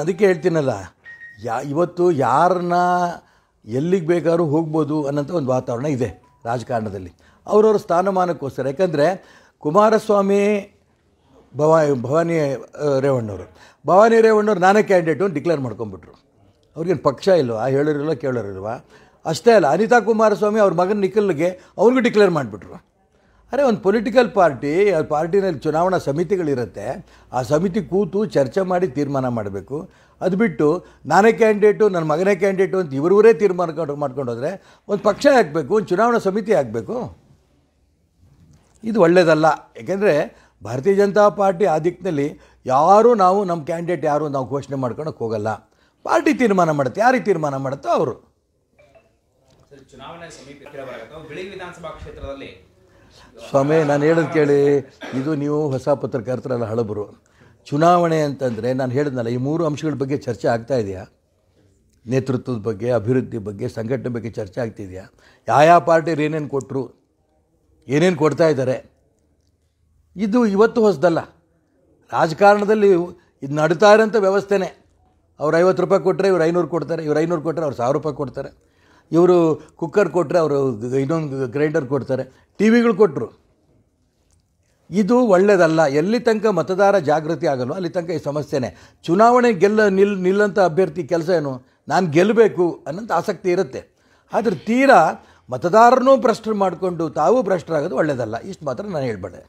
ಅದಕ್ಕೆ ಹೇಳ್ತೀನಲ್ಲ ಯಾ ಇವತ್ತು ಯಾರನ್ನ ಎಲ್ಲಿಗೆ ಬೇಕಾದ್ರೂ ಹೋಗ್ಬೋದು ಅನ್ನೋಂಥ ಒಂದು ವಾತಾವರಣ ಇದೆ ರಾಜಕಾರಣದಲ್ಲಿ ಅವರವ್ರ ಸ್ಥಾನಮಾನಕ್ಕೋಸ್ಕರ ಯಾಕಂದರೆ ಕುಮಾರಸ್ವಾಮಿ ಭವ ಭವಾನಿ ರೇವಣ್ಣವರು ಭವಾನಿ ರೇವಣ್ಣವ್ರು ನಾನೇ ಕ್ಯಾಂಡಿಡೇಟು ಅಂತ ಡಿಕ್ಲೇರ್ ಮಾಡ್ಕೊಂಬಿಟ್ರು ಅವ್ರಿಗೇನು ಪಕ್ಷ ಆ ಹೇಳೋರಿಲ್ಲ ಕೇಳೋರಿಲ್ವಾ ಅಷ್ಟೇ ಅಲ್ಲ ಅನಿತಾ ಕುಮಾರಸ್ವಾಮಿ ಅವ್ರ ಮಗನ ನಿಖಲ್ಗೆ ಅವ್ರಿಗೂ ಡಿಕ್ಲೇರ್ ಮಾಡಿಬಿಟ್ರು ಅರೆ ಒಂದು ಪೊಲಿಟಿಕಲ್ ಪಾರ್ಟಿ ಆ ಪಾರ್ಟಿನಲ್ಲಿ ಚುನಾವಣಾ ಸಮಿತಿಗಳಿರುತ್ತೆ ಆ ಸಮಿತಿ ಕೂತು ಚರ್ಚೆ ಮಾಡಿ ತೀರ್ಮಾನ ಮಾಡಬೇಕು ಅದು ಬಿಟ್ಟು ನಾನೇ ಕ್ಯಾಂಡಿಡೇಟು ನನ್ನ ಮಗನೇ ಕ್ಯಾಂಡಿಡೇಟು ಅಂತ ಇವರವರೇ ತೀರ್ಮಾನ ಮಾಡ್ಕೊಂಡು ಹೋದರೆ ಒಂದು ಪಕ್ಷ ಹಾಕಬೇಕು ಒಂದು ಚುನಾವಣಾ ಸಮಿತಿ ಹಾಕಬೇಕು ಇದು ಒಳ್ಳೆಯದಲ್ಲ ಏಕೆಂದರೆ ಭಾರತೀಯ ಜನತಾ ಪಾರ್ಟಿ ಆ ದಿಕ್ಕಿನಲ್ಲಿ ಯಾರೂ ನಾವು ನಮ್ಮ ಕ್ಯಾಂಡಿಡೇಟ್ ಯಾರು ನಾವು ಘೋಷಣೆ ಮಾಡ್ಕೊಳಕ್ಕೆ ಹೋಗಲ್ಲ ಪಾರ್ಟಿ ತೀರ್ಮಾನ ಮಾಡುತ್ತೆ ಯಾರಿಗೆ ತೀರ್ಮಾನ ಮಾಡುತ್ತೋ ಅವರು ಕ್ಷೇತ್ರದಲ್ಲಿ ಸ್ವಾಮಿ ನಾನು ಹೇಳೋದು ಕೇಳಿ ಇದು ನೀವು ಹೊಸ ಪತ್ರಕರ್ತರಲ್ಲ ಹಳಬರು ಚುನಾವಣೆ ಅಂತಂದರೆ ನಾನು ಹೇಳಿದ್ನಲ್ಲ ಈ ಮೂರು ಅಂಶಗಳ ಬಗ್ಗೆ ಚರ್ಚೆ ಆಗ್ತಾ ಇದೆಯಾ ನೇತೃತ್ವದ ಬಗ್ಗೆ ಅಭಿವೃದ್ಧಿ ಬಗ್ಗೆ ಸಂಘಟನೆ ಬಗ್ಗೆ ಚರ್ಚೆ ಆಗ್ತಿದೆಯಾ ಯಾವ ಯಾವ ಪಾರ್ಟಿಯರು ಏನೇನು ಕೊಟ್ಟರು ಏನೇನು ಕೊಡ್ತಾ ಇದ್ದಾರೆ ಇದು ಇವತ್ತು ಹೊಸದಲ್ಲ ರಾಜಕಾರಣದಲ್ಲಿ ಇದು ನಡೀತಾ ಇರೋಂಥ ವ್ಯವಸ್ಥೆನೇ ಅವ್ರು ಐವತ್ತು ರೂಪಾಯಿ ಕೊಟ್ಟರೆ ಇವ್ರು ಐನೂರು ಕೊಡ್ತಾರೆ ಇವ್ರು ಐನೂರು ಕೊಟ್ಟರೆ ಅವ್ರು ಸಾವಿರ ರೂಪಾಯಿ ಕೊಡ್ತಾರೆ ಇವರು ಕುಕ್ಕರ್ ಕೊಟ್ಟರೆ ಅವರು ಇನ್ನೊಂದು ಗ್ರೈಂಡರ್ ಕೊಡ್ತಾರೆ ಟಿ ವಿಗಳು ಕೊಟ್ಟರು ಇದು ಒಳ್ಳೆಯದಲ್ಲ ಎಲ್ಲಿ ತನಕ ಮತದಾರ ಜಾಗೃತಿ ಆಗಲ್ಲ ಅಲ್ಲಿ ತನಕ ಈ ಸಮಸ್ಯೆನೇ ಚುನಾವಣೆ ಗೆಲ್ಲ ನಿಲ್ ನಿಲ್ಲಂಥ ಅಭ್ಯರ್ಥಿ ಕೆಲಸ ಏನು ನಾನು ಗೆಲ್ಲಬೇಕು ಅನ್ನೋಂಥ ಆಸಕ್ತಿ ಇರುತ್ತೆ ಆದರೆ ತೀರಾ ಮತದಾರನೂ ಭ್ರಷ್ಟರು ಮಾಡಿಕೊಂಡು ತಾವೂ ಭ್ರಷ್ಟರಾಗೋದು ಒಳ್ಳೆಯದಲ್ಲ ಇಷ್ಟು ಮಾತ್ರ ನಾನು ಹೇಳ್ಬೇಡೆ